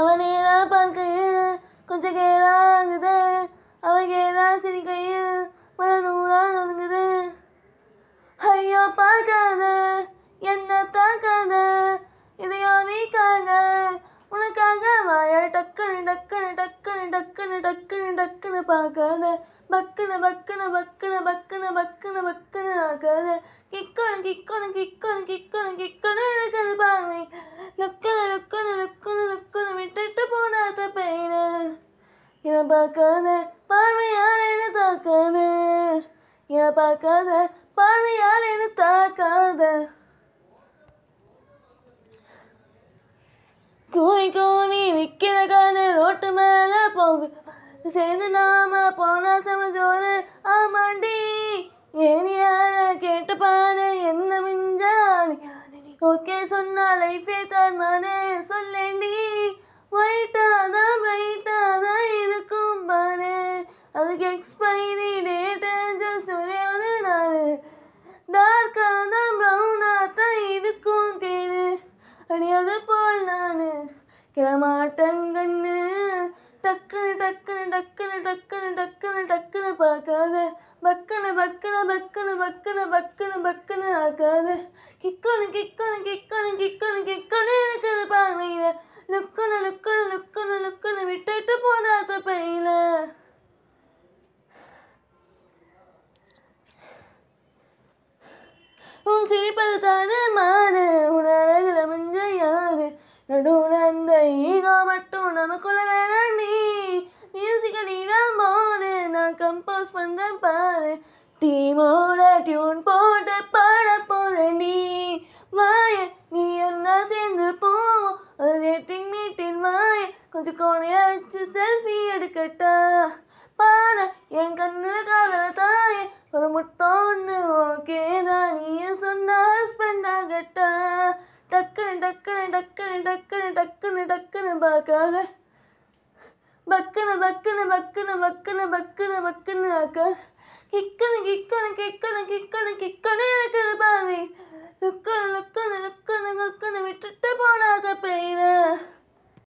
அவனே நான் பார்க்கையில் கொஞ்சம் கேரா ஆகுது அவன் கேரா சிரிக்கையில் மன நூறா நொழுங்குது ஐயோ பார்க்காத என்ன தாக்காத இதையோ வீக்காக உனக்காக வாய டக்குனு டக்குனு டக்குனு டக்குனு டக்குனு டக்குனு பார்க்காத பக்குனு பக்குனு பக்குனு பக்குனு பக்குனு பக்குனு ஆகாத கிக்கணும் கிக்கணும் கிக்கணும் கிக்கணும் கிக்கணும் இருக்குது பார்க்காத பார்வையால் என்ன தாக்காத என பார்க்காத பார்வையால் என்ன தாக்காத கோவி கோவி விற்கிற காது ரோட்டு மேலே போகு சேர்ந்து நாம போனா சமஜோரு ஆமாண்டி ஏனியார கேட்டு பாரு என்ன மிஞ்சானி ஓகே சொன்னா லைஃபே தான் மனே சொல்லேண்டி அடியாது போல் நானு கிளமாட்டங்கன்னு டக்குனு டக்குனு டக்குனு டக்குனு டக்குனு டக்குனு பார்க்காத பக்குனு பக்குனு பக்குனு பக்குனு பக்குனு பக்குனு ஆக்காத கிக்கனு கிக்கனு கிக்கனு கிக்கனு கிக்கனு இருக்குது பாருங்க தரமான உணரகுல மிஞ்ச யாரு நடுநந்த ஈகோ மட்டும் நமக்குள்ள வேணாம் நீ மியூசிக்க நீதான் போடு நான் கம்போஸ் பண்ணுறேன் பாரு டீமோட டியூன் போட்டு பாட போற நீ வாய நீ என்ன சேர்ந்து போவோம் ஒரு ரேட்டிங் மீட்டின் வாய கொஞ்சம் கோணையா வச்சு செல்ஃபி எடுக்கட்டா பாரு என் கண்ணுல காதல டக்குன்னு டக்குன்னு டக்குன்னு டக்குன்னு டக்குன்னு பார்க்காத பக்குன்னு பக்குன்னு பக்குன்னு பக்குன்னு பக்குன்னு பக்குன்னு ஆக்கா கிக்கனு கிக்கனு கிக்கனு கிக்கனு கிக்கனு இருக்குது பாவி கிக்கனு